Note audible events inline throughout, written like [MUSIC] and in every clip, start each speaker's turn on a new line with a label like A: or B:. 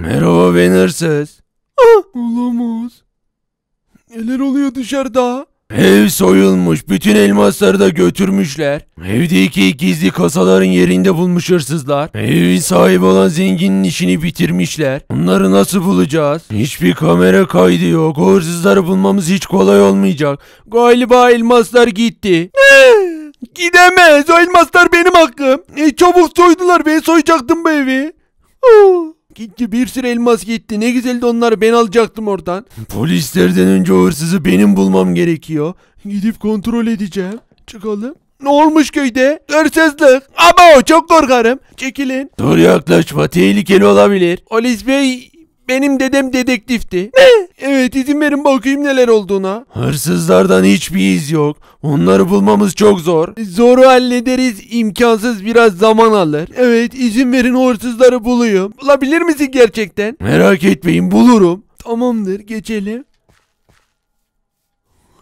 A: Merhaba Venerses. Ah, olamaz. Neler oluyor dışarıda? Ev soyulmuş. Bütün elmasları da götürmüşler. Evdeki gizli kasaların yerinde bulmuş hırsızlar. Evin sahibi olan zenginin işini bitirmişler. Onları nasıl bulacağız? Hiçbir kamera kaydı yok. O hırsızları bulmamız hiç kolay olmayacak. Galiba elmaslar gitti. Gidemez. O elmaslar benim hakkım. E, çabuk soydular. Ben soyacaktım bu evi. Ah. Gitti bir sürü elmas gitti. Ne güzeldi onları ben alacaktım oradan. [LAUGHS] Polislerden önce o hırsızı benim bulmam gerekiyor. Gidip kontrol edeceğim. Çıkalım. Ne olmuş köyde? Hırsızlık. Ama o çok korkarım. Çekilin. Dur yaklaşma tehlikeli olabilir. Polis bey benim dedem dedektifti. Ne? Evet izin verin bakayım neler olduğuna. Hırsızlardan hiçbir iz yok. Onları bulmamız çok zor. Zoru hallederiz. imkansız biraz zaman alır. Evet izin verin hırsızları bulayım. Bulabilir misin gerçekten? Merak etmeyin bulurum. Tamamdır geçelim.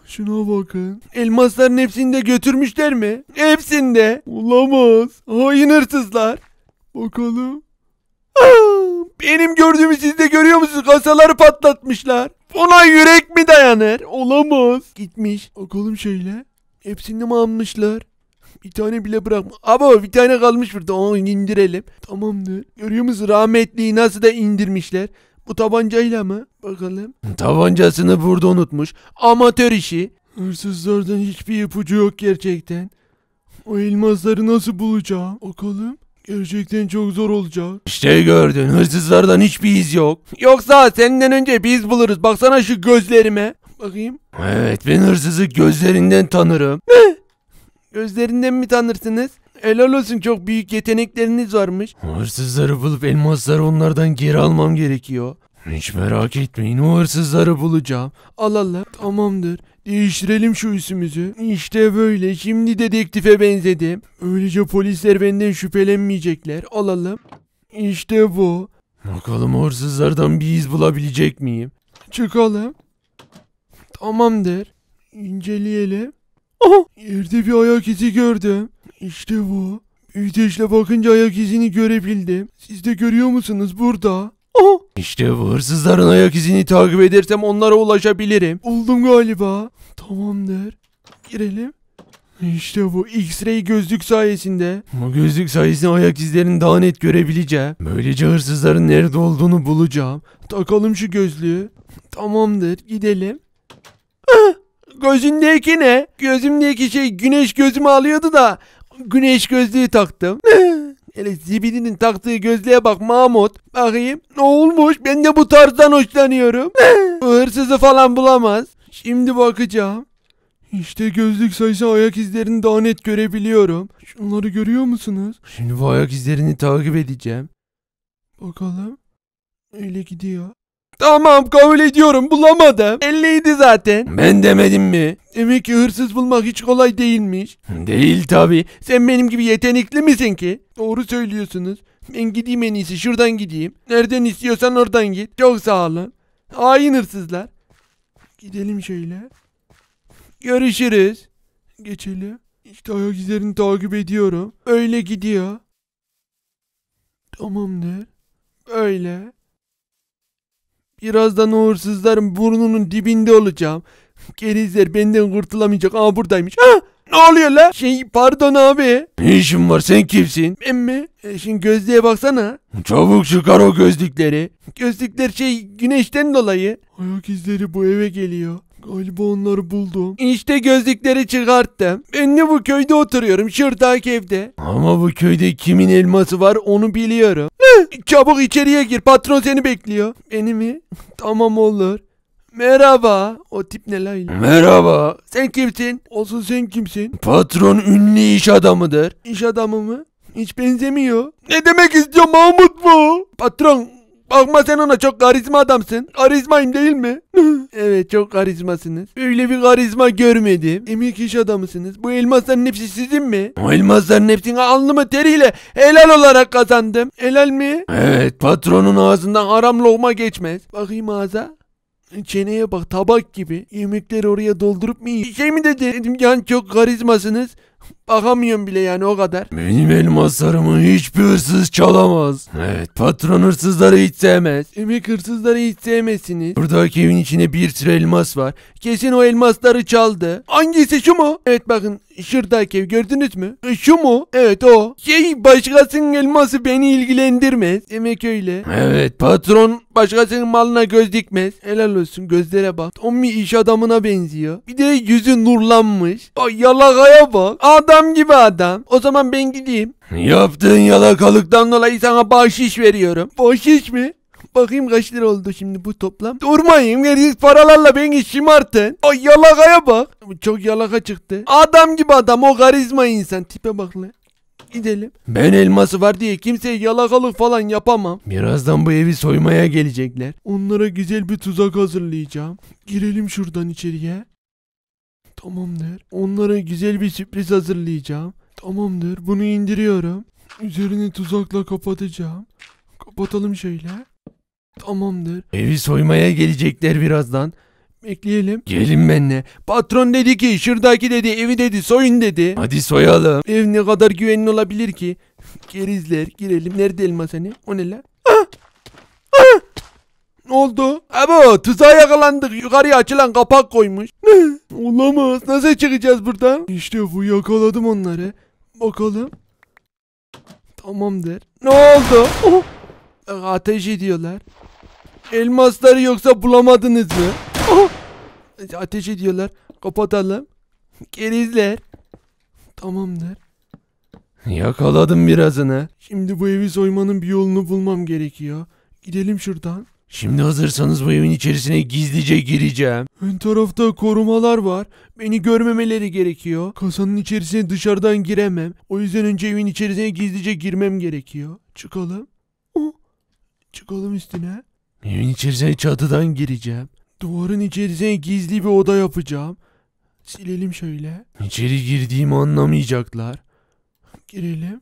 A: Şuna bakın. Elmasların hepsini de götürmüşler mi? Hepsinde. Olamaz. Hain hırsızlar. Bakalım. Aa! Ah! Benim gördüğümü siz de görüyor musunuz? Kasaları patlatmışlar. Buna yürek mi dayanır? Olamaz. Gitmiş. Bakalım şöyle. Hepsini mi almışlar? [LAUGHS] Bir tane bile bırakma. Abo, bir tane kalmış burada. Onu indirelim. Tamamdır. Görüyor musunuz rahmetliyi nasıl da indirmişler. Bu tabancayla mı? Bakalım. [LAUGHS] Tabancasını burada unutmuş. Amatör işi. Hırsızlardan hiçbir ipucu yok gerçekten. O elmasları nasıl bulacağım? Bakalım. Gerçekten çok zor olacak. İşte gördün hırsızlardan hiçbir iz yok. Yoksa senden önce biz buluruz. Baksana şu gözlerime. Bakayım. Evet ben hırsızı gözlerinden tanırım. Ne? Gözlerinden mi tanırsınız? Helal olsun çok büyük yetenekleriniz varmış. Hırsızları bulup elmasları onlardan geri almam gerekiyor. Hiç merak etmeyin o hırsızları bulacağım. Al Allah tamamdır. Değiştirelim şu ismimizi. İşte böyle şimdi dedektife benzedim. Öylece polisler benden şüphelenmeyecekler. Al Allah. İşte bu. Bakalım hırsızlardan bir iz bulabilecek miyim? Çıkalım. Tamamdır. İnceleyelim. Aha! Yerde bir ayak izi gördüm. İşte bu. Büyüteçle bakınca ayak izini görebildim. Siz de görüyor musunuz burada? Oh. İşte bu hırsızların ayak izini takip edersem onlara ulaşabilirim. Oldum galiba. Tamamdır. Girelim. İşte bu X-ray gözlük sayesinde. Bu gözlük sayesinde ayak izlerini daha net görebileceğim. Böylece hırsızların nerede olduğunu bulacağım. Takalım şu gözlüğü. Tamamdır gidelim. gözündeki ne? Gözümdeki şey güneş gözümü alıyordu da güneş gözlüğü taktım. [LAUGHS] Hele zibidinin taktığı gözlüğe bak Mahmut. Bakayım ne olmuş ben de bu tarzdan hoşlanıyorum. [LAUGHS] bu hırsızı falan bulamaz. Şimdi bakacağım. İşte gözlük sayısı ayak izlerini daha net görebiliyorum. Şunları görüyor musunuz? Şimdi bu ayak izlerini takip edeceğim. Bakalım. Öyle gidiyor. Tamam kabul ediyorum bulamadım. 50 zaten. Ben demedim mi? Demek ki hırsız bulmak hiç kolay değilmiş. Değil tabi. Sen benim gibi yetenekli misin ki? Doğru söylüyorsunuz. Ben gideyim en iyisi şuradan gideyim. Nereden istiyorsan oradan git. Çok sağ olun. Hain hırsızlar. Gidelim şöyle. Görüşürüz. Geçelim. İşte ayak izlerini takip ediyorum. Öyle gidiyor. Tamamdır. Öyle. Birazdan uğursuzların burnunun dibinde olacağım. Kerizler [LAUGHS] benden kurtulamayacak. Aa buradaymış. Ha! Ne oluyor la? Şey pardon abi. Ne işin var sen kimsin? Ben mi? E, şimdi gözlüğe baksana. Çabuk çıkar o gözlükleri. Gözlükler şey güneşten dolayı. Ayak izleri bu eve geliyor. Galiba onları buldum. İşte gözlükleri çıkarttım. Ben de bu köyde oturuyorum şuradaki evde. Ama bu köyde kimin elması var onu biliyorum. Çabuk içeriye gir patron seni bekliyor. Beni mi? [LAUGHS] tamam olur. Merhaba. O tip ne lan? Merhaba. Sen kimsin? Olsun sen kimsin? Patron ünlü iş adamıdır. İş adamı mı? Hiç benzemiyor. Ne demek istiyor Mahmut bu? Patron Bakma sen ona çok karizma adamsın. Karizmayım değil mi? [LAUGHS] evet çok karizmasınız. Öyle bir karizma görmedim. Emek iş adamısınız. Bu elmasların hepsi sizin mi? O elmasların hepsini alnımı teriyle helal olarak kazandım. Helal mi? Evet patronun ağzından haram lokma geçmez. Bakayım ağza. Çeneye bak tabak gibi. Yemekleri oraya doldurup mu yiyeyim? Bir şey mi dedi? Dedim yani çok karizmasınız. Bakamıyorum bile yani o kadar. Benim elmaslarımı hiçbir hırsız çalamaz. Evet patron hırsızları hiç sevmez. Emek hırsızları hiç sevmesiniz. Buradaki evin içine bir sürü elmas var. Kesin o elmasları çaldı. Hangisi şu mu? Evet bakın şuradaki ev gördünüz mü? E, şu mu? Evet o. Şey başkasının elması beni ilgilendirmez. Demek öyle. Evet patron başkasının malına göz dikmez. Helal olsun gözlere bak. Tommy iş adamına benziyor. Bir de yüzü nurlanmış. Ay yalakaya bak. Aa, Adam gibi adam. O zaman ben gideyim.
B: Yaptığın yalakalıktan
A: dolayı sana bahşiş veriyorum. Bahşiş mi? Bakayım kaç lira oldu şimdi bu toplam. Durmayın verdiğiniz paralarla ben işim artık. Ay yalakaya bak. Çok yalaka çıktı. Adam gibi adam o karizma insan. Tipe bak lan gidelim. Ben elması var diye kimseye yalakalık falan yapamam. Birazdan bu evi soymaya gelecekler. Onlara güzel bir tuzak hazırlayacağım. Girelim şuradan içeriye. Tamamdır. Onlara güzel bir sürpriz hazırlayacağım. Tamamdır. Bunu indiriyorum. Üzerini tuzakla kapatacağım. Kapatalım şöyle. Tamamdır. Evi soymaya gelecekler birazdan. Bekleyelim. Gelin benimle. Patron dedi ki şuradaki dedi evi dedi soyun dedi. Hadi soyalım. Ev ne kadar güvenli olabilir ki? Gerizler girelim. Nerede elma seni? O ne la? Ah! Ah! Ne oldu? Abo tuzağa yakalandık. Yukarıya açılan kapak koymuş. Ne? Olamaz. Nasıl çıkacağız buradan? İşte bu yakaladım onları. Bakalım. Tamamdır. Ne oldu? Oh. Ateş ediyorlar. Elmasları yoksa bulamadınız mı? Oh. Ateş ediyorlar. Kapatalım. Gerizler. Tamamdır. Yakaladım birazını. Şimdi bu evi soymanın bir yolunu bulmam gerekiyor. Gidelim şuradan. Şimdi hazırsanız bu evin içerisine gizlice gireceğim. Ön tarafta korumalar var. Beni görmemeleri gerekiyor. Kasanın içerisine dışarıdan giremem. O yüzden önce evin içerisine gizlice girmem gerekiyor. Çıkalım. Oh. Çıkalım üstüne. Evin içerisine çatıdan gireceğim. Duvarın içerisine gizli bir oda yapacağım. Silelim şöyle. İçeri girdiğimi anlamayacaklar. Girelim.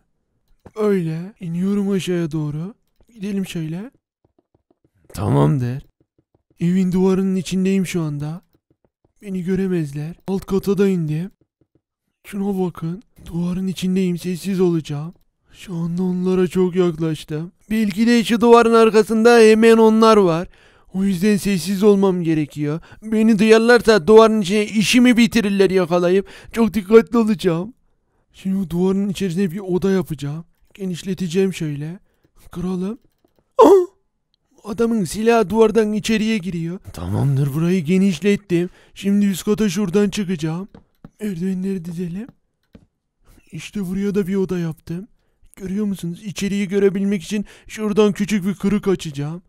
A: Öyle. İniyorum aşağıya doğru. Gidelim şöyle. Tamam der. Evin duvarının içindeyim şu anda. Beni göremezler. Alt kata da indim. Şuna bakın. Duvarın içindeyim sessiz olacağım. Şu anda onlara çok yaklaştım. Belki de şu duvarın arkasında hemen onlar var. O yüzden sessiz olmam gerekiyor. Beni duyarlarsa duvarın içine işimi bitirirler yakalayıp. Çok dikkatli olacağım. Şimdi duvarın içerisine bir oda yapacağım. Genişleteceğim şöyle. Kralım. Ah! Adamın silahı duvardan içeriye giriyor. Tamamdır burayı genişlettim. Şimdi üst kata şuradan çıkacağım. Merdivenleri dizelim. İşte buraya da bir oda yaptım. Görüyor musunuz? İçeriği görebilmek için şuradan küçük bir kırık açacağım.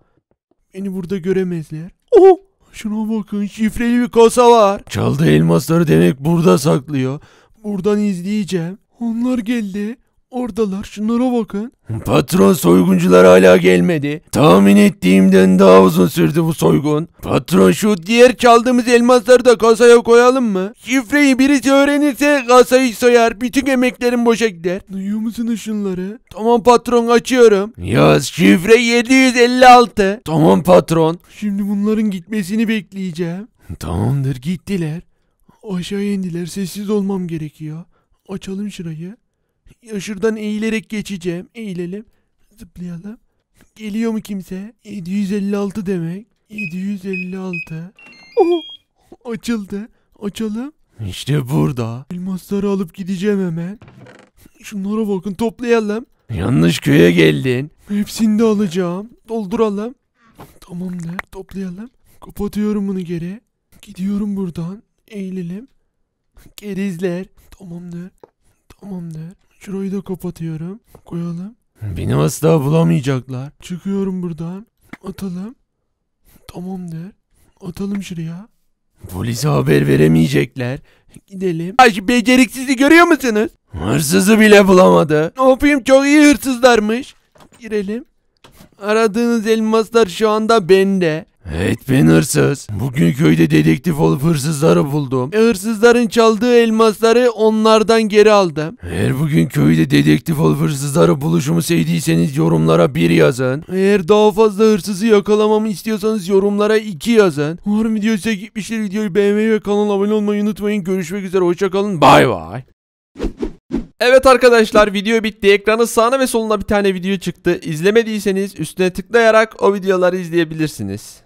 A: Beni burada göremezler. Oh! Şuna bakın şifreli bir kasa var. Çaldığı elmasları demek burada saklıyor. Buradan izleyeceğim. Onlar geldi. Oradalar şunlara bakın. Patron soyguncular hala gelmedi. Tahmin ettiğimden daha uzun sürdü bu soygun. Patron şu diğer çaldığımız elmasları da kasaya koyalım mı? Şifreyi birisi öğrenirse kasayı soyar. Bütün emeklerim boşa gider. Duyuyor musunuz şunları? Tamam patron açıyorum. Yaz şifre 756. Tamam patron. Şimdi bunların gitmesini bekleyeceğim. Tamamdır gittiler. Aşağı indiler sessiz olmam gerekiyor. Açalım şurayı. Ya Şuradan eğilerek geçeceğim. Eğilelim. Zıplayalım. Geliyor mu kimse? 756 demek. 756. Oh, açıldı. Açalım. İşte burada. Elmasları alıp gideceğim hemen. Şunlara bakın toplayalım. Yanlış köye geldin. Hepsini de alacağım. Dolduralım. Tamamdır toplayalım. Kapatıyorum bunu geri. Gidiyorum buradan. Eğilelim. Kerizler. Tamamdır. Tamamdır. Şurayı da kapatıyorum. Koyalım. Beni asla bulamayacaklar. Çıkıyorum buradan. Atalım. Tamamdır. Atalım şuraya. Polise haber veremeyecekler. Gidelim. Ay şu beceriksizi görüyor musunuz? Hırsızı bile bulamadı. Ne yapayım çok iyi hırsızlarmış. Girelim. Aradığınız elmaslar şu anda bende. Evet ben hırsız. Bugün köyde dedektif olup hırsızları buldum. E, hırsızların çaldığı elmasları onlardan geri aldım. Eğer bugün köyde dedektif olup hırsızları buluşumu sevdiyseniz yorumlara bir yazın. Eğer daha fazla hırsızı yakalamamı istiyorsanız yorumlara iki yazın. Umarım video size gitmiştir. Videoyu beğenmeyi ve kanala abone olmayı unutmayın. Görüşmek üzere hoşçakalın. Bay bay. Evet arkadaşlar video bitti. Ekranın sağına ve soluna bir tane video çıktı. İzlemediyseniz üstüne tıklayarak o videoları izleyebilirsiniz.